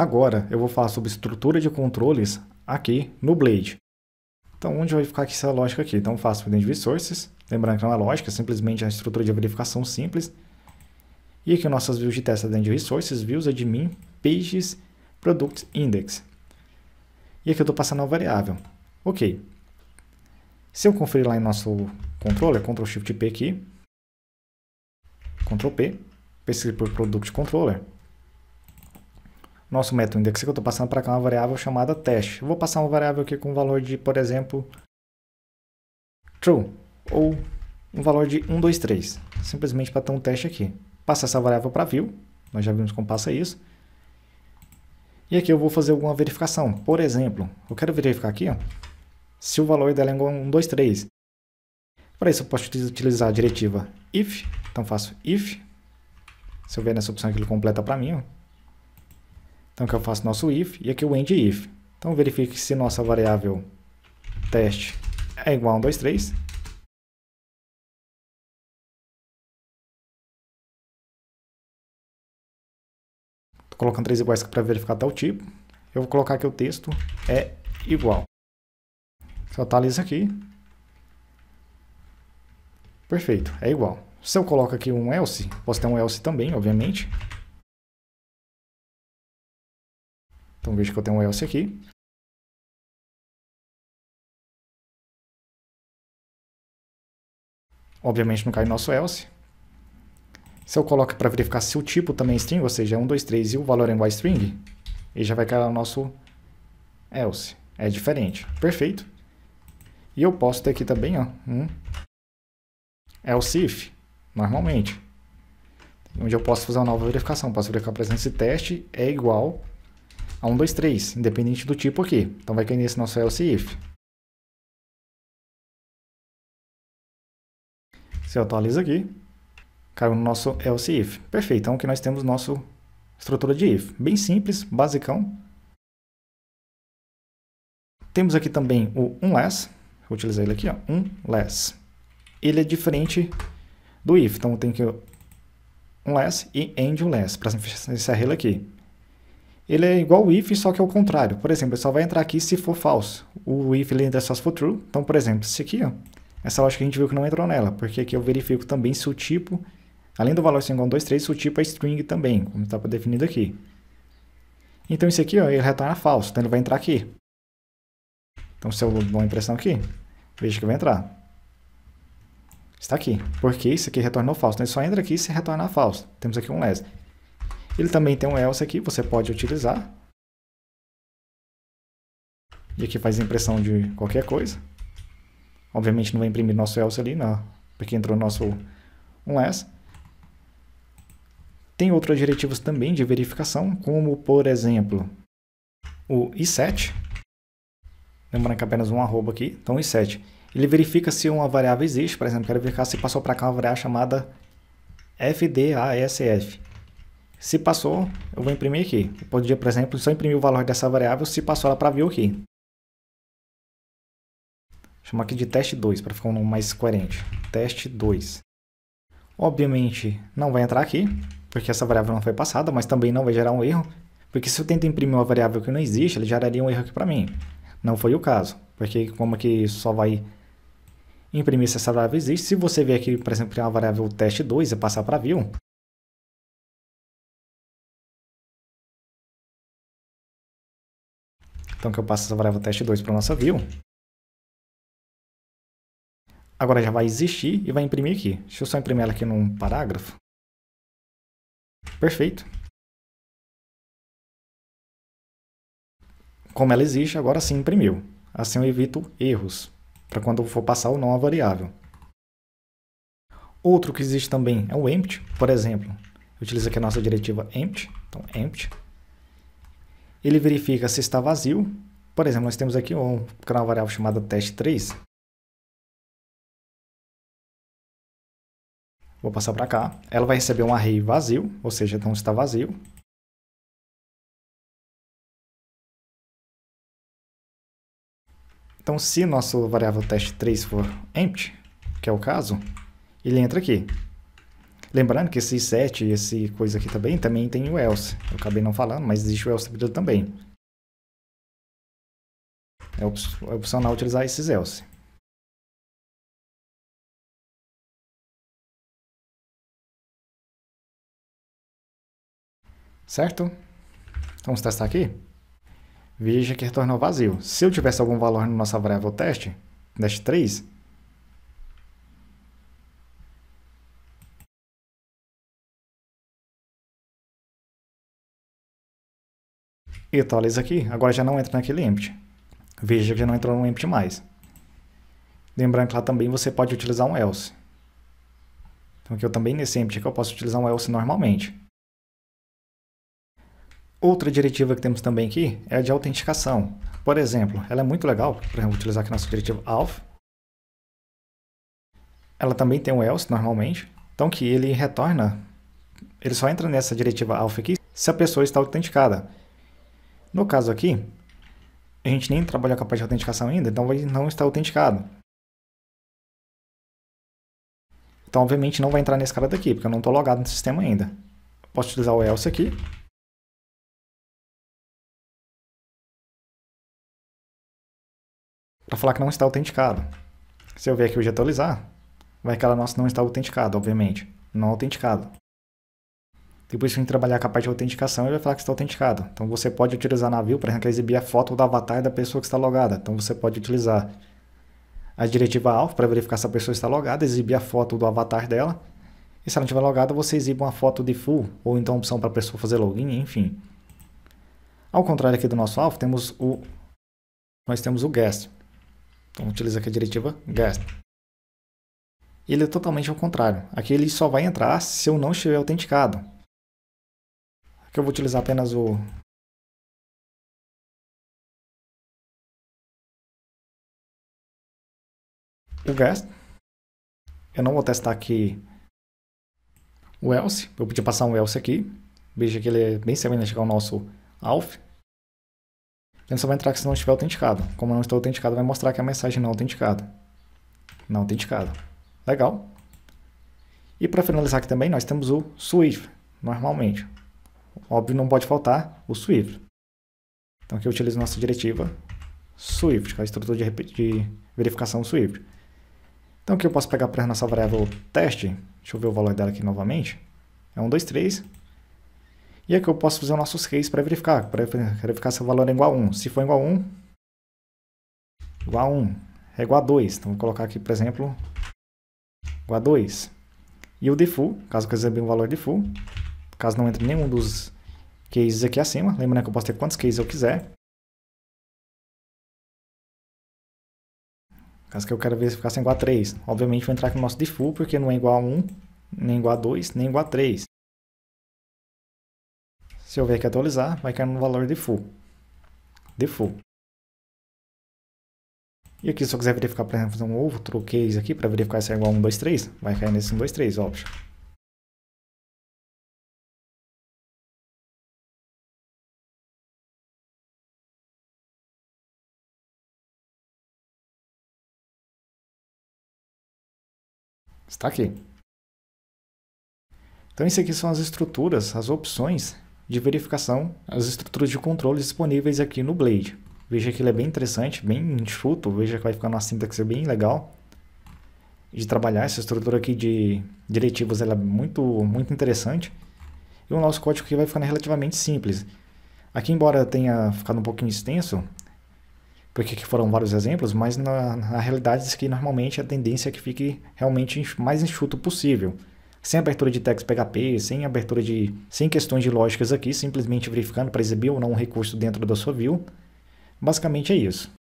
Agora eu vou falar sobre estrutura de controles aqui no Blade. Então onde vai ficar aqui essa lógica aqui? Então faço o resources, lembrando que é uma lógica, simplesmente a estrutura de verificação simples. E aqui nossas views de teste dentro de resources, views admin, pages, product index. E aqui eu estou passando a variável. Ok. Se eu conferir lá em nosso controller, Ctrl Shift P aqui, Ctrl P, pesquisar por Product Controller, nosso método index que eu estou passando para cá é uma variável chamada teste. Eu vou passar uma variável aqui com um valor de, por exemplo, true, ou um valor de 1, 2, 3, simplesmente para ter um teste aqui. Passa essa variável para view, nós já vimos como passa isso. E aqui eu vou fazer alguma verificação. Por exemplo, eu quero verificar aqui ó, se o valor dela é igual a 1, 2, 3. Para isso eu posso utilizar a diretiva if, então faço if. Se eu ver nessa opção que ele completa para mim, ó, então aqui eu faço nosso if e aqui o end if. Então verifique se nossa variável teste é igual a 1, 2, 3. Estou colocando três iguais para verificar tal tipo. Eu vou colocar aqui o texto é igual. Só atualiza tá aqui. Perfeito, é igual. Se eu coloco aqui um else, posso ter um else também, obviamente. Então veja que eu tenho um else aqui. Obviamente não cai nosso else. Se eu coloco para verificar se o tipo também é string, ou seja, é 1, 2, 3 e o valor é igual a string, ele já vai cair o nosso else. É diferente. Perfeito. E eu posso ter aqui também ó, um else if, normalmente onde eu posso fazer uma nova verificação. Posso verificar, por exemplo, se teste é igual a 1, 2, 3, independente do tipo aqui. Então vai cair nesse nosso else if. Se eu atualiza aqui, caiu no nosso else if. Perfeito, então aqui nós temos nossa estrutura de if. Bem simples, basicão. Temos aqui também o unless, vou utilizar ele aqui, ó, unless. Ele é diferente do if, então tem que unless e endless para encerrar ele aqui ele é igual o if, só que é o contrário. Por exemplo, ele só vai entrar aqui se for falso. O if ele entra é só se for true. Então, por exemplo, esse aqui, ó, essa lógica a gente viu que não entrou nela, porque aqui eu verifico também se o tipo, além do valor ser igual a 2, 3, se o tipo é string também, como está definido aqui. Então, esse aqui, ó, ele retorna falso, então ele vai entrar aqui. Então, se eu dou uma impressão aqui, veja que vai entrar. Está aqui, porque isso aqui retornou falso. Então, ele só entra aqui se retornar falso. Temos aqui um less. Ele também tem um else aqui, você pode utilizar. E aqui faz impressão de qualquer coisa. Obviamente não vai imprimir nosso else ali, não, porque entrou nosso unless. Tem outras diretivas também de verificação, como por exemplo o i7. Lembrando que é apenas um arroba aqui, então i7. Ele verifica se uma variável existe, por exemplo, quero verificar se passou para cá uma variável chamada fdasf. Se passou, eu vou imprimir aqui. Eu podia, por exemplo, só imprimir o valor dessa variável se passou ela para view aqui. Chama aqui de teste 2 para ficar um nome mais coerente. Teste 2. Obviamente não vai entrar aqui, porque essa variável não foi passada, mas também não vai gerar um erro, porque se eu tento imprimir uma variável que não existe, ele geraria um erro aqui para mim. Não foi o caso, porque como que só vai imprimir se essa variável existe, se você vier aqui, por exemplo, criar uma variável teste 2 e passar para view, Então que eu passo é essa variável test2 para a nossa view. Agora já vai existir e vai imprimir aqui. Deixa eu só imprimir ela aqui num parágrafo. Perfeito. Como ela existe, agora sim imprimiu. Assim eu evito erros, para quando eu for passar o não a variável. Outro que existe também é o empty, por exemplo. Utiliza aqui a nossa diretiva empty, então empty ele verifica se está vazio. Por exemplo, nós temos aqui um canal variável chamado test3. Vou passar para cá. Ela vai receber um array vazio, ou seja, então está vazio. Então, se nosso variável test3 for empty, que é o caso, ele entra aqui. Lembrando que esse 7 esse coisa aqui também, também tem o else. Eu acabei não falando, mas existe o else também. É, op é opcional utilizar esses else. Certo? Vamos testar aqui? Veja que retornou vazio. Se eu tivesse algum valor na nossa variável teste, dash 3, e atualiza aqui, agora já não entra naquele empty. Veja que já não entrou no empty mais. Lembrando que lá também você pode utilizar um else. Então aqui eu também nesse empty aqui eu posso utilizar um else normalmente. Outra diretiva que temos também aqui é a de autenticação. Por exemplo, ela é muito legal, por exemplo, utilizar aqui a nossa diretiva auth. Ela também tem um else normalmente, então que ele retorna, ele só entra nessa diretiva auth aqui se a pessoa está autenticada. No caso aqui, a gente nem trabalha com a parte de autenticação ainda, então vai não estar autenticado. Então, obviamente, não vai entrar nesse cara daqui, porque eu não estou logado no sistema ainda. Posso utilizar o else aqui. Para falar que não está autenticado. Se eu vier aqui hoje atualizar, vai que ela nossa não está autenticado, obviamente. Não autenticado. Depois que a gente trabalhar com a parte de autenticação, ele vai falar que está autenticado. Então você pode utilizar navio, por exemplo, exibir a foto do avatar da pessoa que está logada. Então você pode utilizar a diretiva Alf para verificar se a pessoa está logada, exibir a foto do avatar dela. E se ela não estiver logada, você exibe uma foto de full, ou então opção para a pessoa fazer login, enfim. Ao contrário aqui do nosso Alf temos o nós temos o guest. Então utiliza aqui a diretiva guest ele é totalmente ao contrário. Aqui ele só vai entrar se eu não estiver autenticado. Aqui eu vou utilizar apenas o... O guest. Eu não vou testar aqui o else. Eu podia passar um else aqui. Veja que ele é bem semelhante ao nosso alf. Ele só vai entrar aqui se não estiver autenticado. Como não está autenticado, vai mostrar que a mensagem não é autenticada. Não autenticada. Legal. E para finalizar aqui também, nós temos o Swift, normalmente. Óbvio, não pode faltar o Swift. Então, aqui eu utilizo nossa diretiva Swift, que é a estrutura de, de verificação Swift. Então, aqui eu posso pegar para a nossa variável teste. Deixa eu ver o valor dela aqui novamente. É 1, 2, 3. E aqui eu posso fazer o nosso case para verificar. Para verificar se o valor é igual a 1. Se for igual a 1, igual a 1. É igual a 2. Então, vou colocar aqui, por exemplo, igual a 2. E o default, caso eu quiser um valor default, caso não entre nenhum dos cases aqui acima. Lembrando né, que eu posso ter quantos cases eu quiser. Caso que eu quero verificar se é igual a 3. Obviamente vou entrar aqui no nosso default, porque não é igual a 1, nem igual a 2, nem igual a 3. Se eu ver que atualizar, vai cair no valor default. Default. E aqui, se eu quiser verificar, por exemplo, fazer um outro case aqui, para verificar se é igual a 1, 2, 3, vai cair nesse 1, 2, 3, óbvio. está aqui. Então, isso aqui são as estruturas, as opções de verificação, as estruturas de controle disponíveis aqui no Blade. Veja que ele é bem interessante, bem enxuto, veja que vai ficar uma sintaxe bem legal de trabalhar. Essa estrutura aqui de diretivas ela é muito, muito interessante. E o nosso código aqui vai ficando relativamente simples. Aqui, embora tenha ficado um pouquinho extenso, porque aqui foram vários exemplos, mas na, na realidade é que normalmente é a tendência é que fique realmente mais enxuto possível. Sem abertura de tags PHP, sem abertura de. sem questões de lógicas aqui, simplesmente verificando para exibir ou não um recurso dentro da sua view. Basicamente é isso.